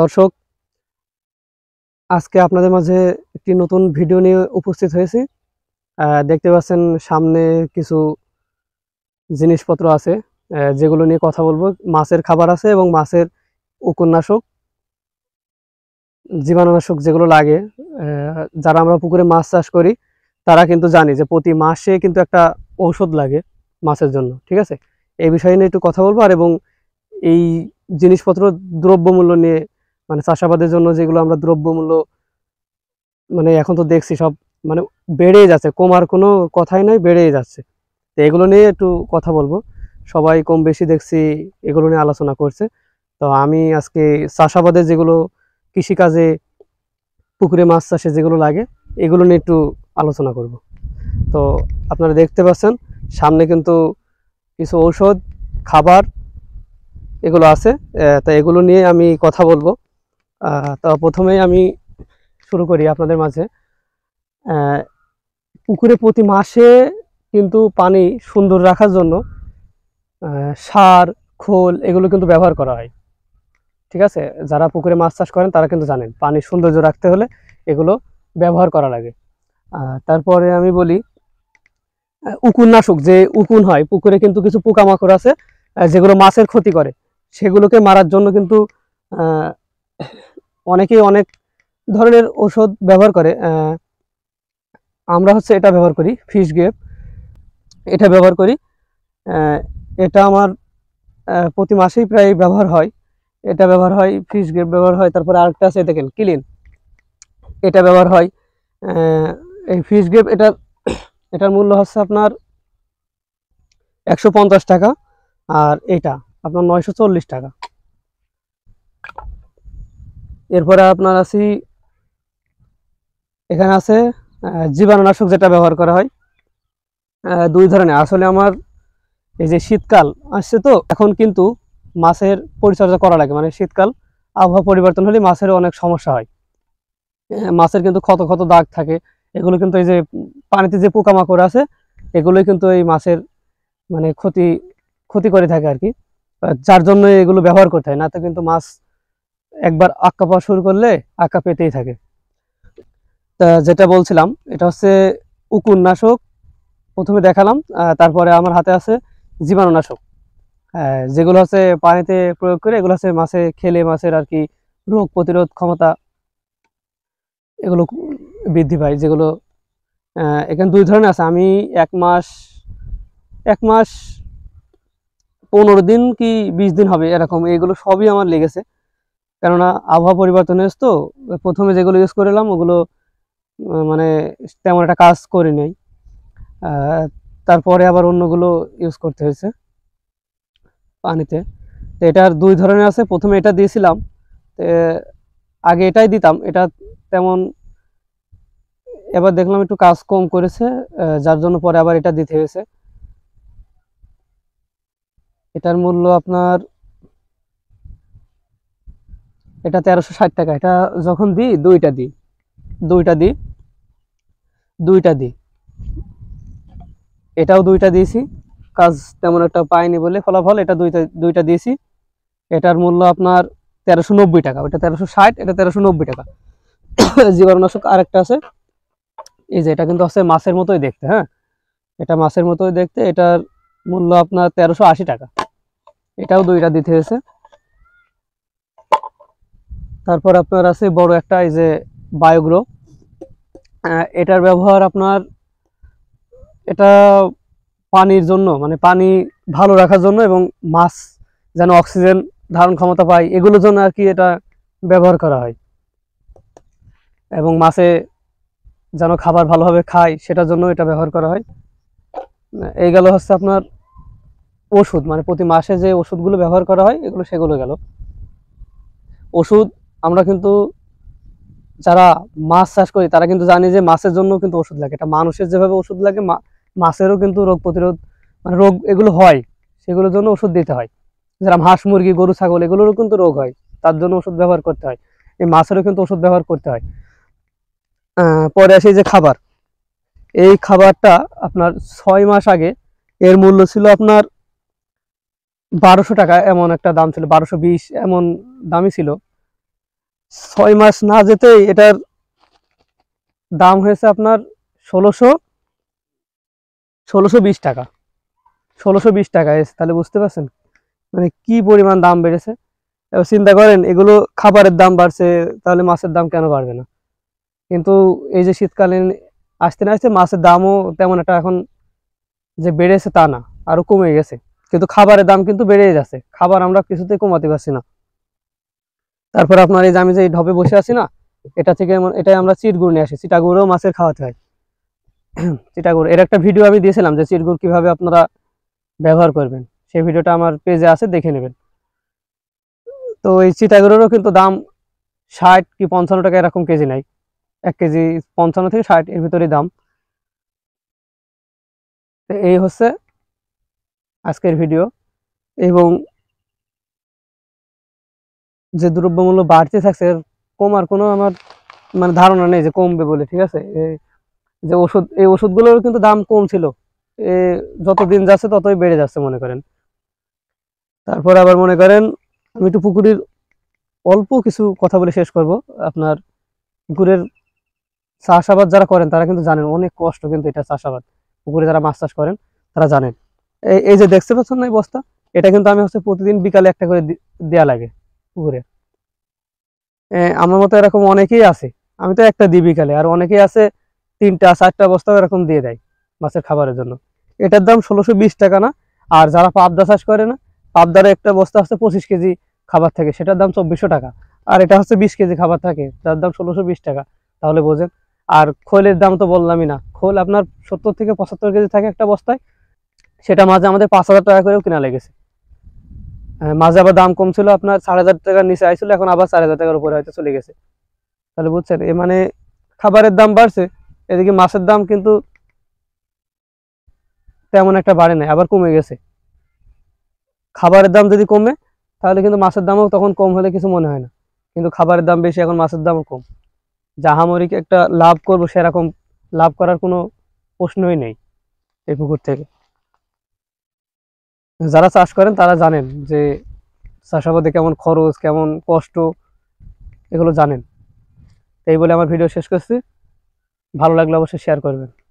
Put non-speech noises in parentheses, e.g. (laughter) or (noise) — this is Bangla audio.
দর্শক আজকে আপনাদের মাঝে একটি নতুন ভিডিও নিয়ে উপস্থিত হয়েছি দেখতে পাচ্ছেন সামনে কিছু জিনিসপত্র আছে যেগুলো নিয়ে কথা বলবো মাছের খাবার আছে এবং মাছের উকন্যাসক জীবাণুনাশক যেগুলো লাগে যারা আমরা পুকুরে মাছ চাষ করি তারা কিন্তু জানি যে প্রতি মাসে কিন্তু একটা ঔষধ লাগে মাছের জন্য ঠিক আছে এই বিষয় নিয়ে একটু কথা বলবো আর এবং এই জিনিসপত্র দ্রব্যমূল্য নিয়ে মানে চাষাবাদের জন্য যেগুলো আমরা দ্রব্যমূল্য মানে এখন তো দেখছি সব মানে বেড়েই যাচ্ছে কমার কোনো কথাই নাই বেড়েই যাচ্ছে তো এগুলো নিয়ে একটু কথা বলবো সবাই কম বেশি দেখছি এগুলো নিয়ে আলোচনা করছে তো আমি আজকে চাষাবাদে যেগুলো কৃষিকাজে পুকুরে মাছ চাষে যেগুলো লাগে এগুলো নিয়ে একটু আলোচনা করব তো আপনারা দেখতে পাচ্ছেন সামনে কিন্তু কিছু ঔষধ খাবার এগুলো আছে তা এগুলো নিয়ে আমি কথা বলবো তো প্রথমেই আমি শুরু করি আপনাদের মাঝে পুকুরে প্রতি মাসে কিন্তু পানি সুন্দর রাখার জন্য সার খোল এগুলো কিন্তু ব্যবহার করা হয় ঠিক আছে যারা পুকুরে মাছ চাষ করেন তারা কিন্তু জানেন পানির সৌন্দর্য রাখতে হলে এগুলো ব্যবহার করা লাগে তারপরে আমি বলি উকুননাশক যে উকুন হয় পুকুরে কিন্তু কিছু পোকামাকড় আছে যেগুলো মাছের ক্ষতি করে সেগুলোকে মারার জন্য কিন্তু অনেকেই অনেক ধরনের ওষুধ ব্যবহার করে আমরা হচ্ছে এটা ব্যবহার করি ফিশ গেপ এটা ব্যবহার করি এটা আমার প্রতি মাসেই প্রায় ব্যবহার হয় এটা ব্যবহার হয় ফিশ গেপ ব্যবহার হয় তারপরে আরেকটা আছে দেখেন ক্লিন এটা ব্যবহার হয় এই ফিশ গেপ এটার এটার মূল্য হচ্ছে আপনার একশো টাকা আর এটা আপনার নয়শো টাকা এরপরে আপনার আছি এখানে আছে জীবাণুনাশক যেটা ব্যবহার করা হয় দুই ধরনের আসলে আমার এই যে শীতকাল আসছে তো এখন কিন্তু মাছের পরিচর্যা করা লাগে মানে শীতকাল আবহাওয়া পরিবর্তন হলে মাছের অনেক সমস্যা হয় মাছের কিন্তু ক্ষত ক্ষত দাগ থাকে এগুলো কিন্তু এই যে পানিতে যে পোকামাকড় আছে এগুলোই কিন্তু এই মাছের মানে ক্ষতি ক্ষতি করে থাকে আর কি যার জন্য এগুলো ব্যবহার করতে হয় না তো কিন্তু মাছ একবার আক্কা পাওয়া শুরু করলে আক্কা পেতেই থাকে তা যেটা বলছিলাম এটা হচ্ছে উকুন নাশক প্রথমে দেখালাম তারপরে আমার হাতে আছে জীবাণুনাশক যেগুলো হচ্ছে পানিতে প্রয়োগ করে এগুলো হচ্ছে মাছে খেলে মাছের আর কি রোগ প্রতিরোধ ক্ষমতা এগুলো বৃদ্ধি পায় যেগুলো এখানে দুই ধরনের আছে আমি এক মাস এক মাস পনেরো দিন কি বিশ দিন হবে এরকম এগুলো সবই আমার লেগেছে কেননা আবহাওয়া পরিবর্তন এসে তো প্রথমে যেগুলো ইউজ করলাম ওগুলো মানে তেমন একটা কাজ করি নেই তারপরে আবার অন্যগুলো ইউজ করতে হয়েছে পানিতে তো এটার দুই ধরনের আছে প্রথমে এটা দিয়েছিলাম আগে এটাই দিতাম এটা তেমন এবার দেখলাম একটু কাজ কম করেছে যার জন্য পরে আবার এটা দিতে হয়েছে এটার মূল্য আপনার এটা তেরোশো ষাট টাকা এটা যখন দিই দুইটা দিই দুইটা দিই দুইটা দিই এটাও দুইটা দিয়েছি কাজ তেমন একটা পাইনি বলে ফলাফল এটা দুইটা দুইটা দিয়েছি এটার মূল্য আপনার তেরোশো নব্বই টাকা ওটা তেরোশো ষাট এটা তেরোশো নব্বই টাকা (coughs) জীবাণুনাশক আরেকটা আছে এই যে এটা কিন্তু হচ্ছে মাছের মতোই দেখতে হ্যাঁ এটা মাছের মতোই দেখতে এটার মূল্য আপনার তেরোশো আশি টাকা এটাও দুইটা দিতে হয়েছে তারপর আপনার আছে বড় একটা এই যে বায়োগ্রো এটার ব্যবহার আপনার এটা পানির জন্য মানে পানি ভালো রাখার জন্য এবং মাছ যেন অক্সিজেন ধারণ ক্ষমতা পায় এগুলোর জন্য আর কি এটা ব্যবহার করা হয় এবং মাছে যেন খাবার ভালোভাবে খায় সেটার জন্য এটা ব্যবহার করা হয় এই গেল হচ্ছে আপনার ওষুধ মানে প্রতি মাসে যে ওষুধগুলো ব্যবহার করা হয় এগুলো সেগুলো গেল ওষুধ আমরা কিন্তু যারা মাছ চাষ করি তারা কিন্তু জানি যে মাছের জন্য কিন্তু ওষুধ লাগে এটা মানুষের যেভাবে ওষুধ লাগে মাছেরও কিন্তু রোগ প্রতিরোধ মানে রোগ এগুলো হয় সেগুলোর জন্য ওষুধ দিতে হয় যেরকম হাঁস মুরগি গরু ছাগল এগুলোরও কিন্তু রোগ হয় তার জন্য ওষুধ ব্যবহার করতে হয় এই মাছেরও কিন্তু ওষুধ ব্যবহার করতে হয় পরে আসে যে খাবার এই খাবারটা আপনার ছয় মাস আগে এর মূল্য ছিল আপনার বারোশো টাকা এমন একটা দাম ছিল বারোশো বিশ এমন দামই ছিল ছয় মাস না যেতেই এটার দাম হয়েছে আপনার ষোলোশো ষোলোশো বিশ টাকা ষোলোশো বিশ টাকা এসে তাহলে বুঝতে পারছেন মানে কি পরিমাণ দাম বেড়েছে এবার চিন্তা করেন এগুলো খাবারের দাম বাড়ছে তাহলে মাছের দাম কেন বাড়বে না কিন্তু এই যে শীতকালীন আসতে না আসতে মাছের দামও তেমন একটা এখন যে বেড়েছে তা না আরও কমে গেছে কিন্তু খাবারের দাম কিন্তু বেড়েই যাচ্ছে খাবার আমরা কিছুতেই কমাতে পারছি না তারপর আপনার এই যে আমি যে ঢপে বসে আছি না এটা থেকে এটাই আমরা চিটগুড় নিয়ে আসি চিটাগুড়ও মাছের খাওয়াতে হয় (clears throat) চিটাগুড় এর একটা ভিডিও আমি দিয়েছিলাম যে চিটগুড় কিভাবে আপনারা ব্যবহার করবেন সেই ভিডিওটা আমার পেজে আছে দেখে নেবেন তো এই চিটাগুড়েরও কিন্তু দাম ষাট কি পঞ্চান্ন টাকা এরকম কেজি নাই এক কেজি পঞ্চান্ন থেকে ষাট এর ভিতরে দাম এই হচ্ছে আজকের ভিডিও এবং যে দ্রব্যমূল্য বাড়তে থাকছে কমার কোনো আমার মানে ধারণা নেই যে কমবে বলে ঠিক আছে যে ওষুধ এই ওষুধগুলোর কিন্তু দাম কম ছিল যত দিন যাচ্ছে ততই বেড়ে যাচ্ছে মনে করেন তারপর আবার মনে করেন আমি একটু পুকুরের অল্প কিছু কথা বলে শেষ করব আপনার পুকুরের চাষাবাদ যারা করেন তারা কিন্তু জানেন অনেক কষ্ট কিন্তু এটা চাষাবাদ পুকুরে যারা মাছ চাষ করেন তারা জানেন এই যে দেখতে পাচ্ছেন না এই বস্তা এটা কিন্তু আমি হচ্ছে প্রতিদিন বিকালে একটা করে দেয়া লাগে পুকুরে আমার মতো এরকম অনেকেই আছে আমি তো একটা দিবি বিকালে আর অনেকেই আছে তিনটা চারটা বস্তা এরকম দিয়ে দেয় মাছের খাবারের জন্য এটার দাম ষোলোশো বিশ টাকা না আর যারা পাবদা চাষ করে না পাবদারে একটা বস্তা হচ্ছে পঁচিশ কেজি খাবার থাকে সেটার দাম চব্বিশশো টাকা আর এটা হচ্ছে বিশ কেজি খাবার থাকে তার দাম ষোলোশো বিশ টাকা তাহলে বোঝেন আর খোলের দাম তো বললামই না খোল আপনার সত্তর থেকে পঁচাত্তর কেজি থাকে একটা বস্তায় সেটা মাঝে আমাদের পাঁচ হাজার টাকা করেও কেনা লেগেছে মাঝে আবার দাম কম ছিল আপনার সাড়ে হাজার টাকার নিচে আইছিল এখন আবার চার হাজার টাকার উপরে হয়তো চলে গেছে তাহলে বুঝছেন এ মানে খাবারের দাম বাড়ছে এদিকে মাছের দাম কিন্তু তেমন একটা বাড়ে নাই আবার কমে গেছে খাবারের দাম যদি কমে তাহলে কিন্তু মাছের দামও তখন কম হলে কিছু মনে হয় না কিন্তু খাবারের দাম বেশি এখন মাছের দামও কম জাহামরিকে একটা লাভ করবো সেরকম লাভ করার কোনো প্রশ্নই নেই এই পুকুর থেকে যারা চাষ করেন তারা জানেন যে চাষাবাদে কেমন খরচ কেমন কষ্ট এগুলো জানেন এই বলে আমার ভিডিও শেষ করছি ভালো লাগলে অবশ্যই শেয়ার করবেন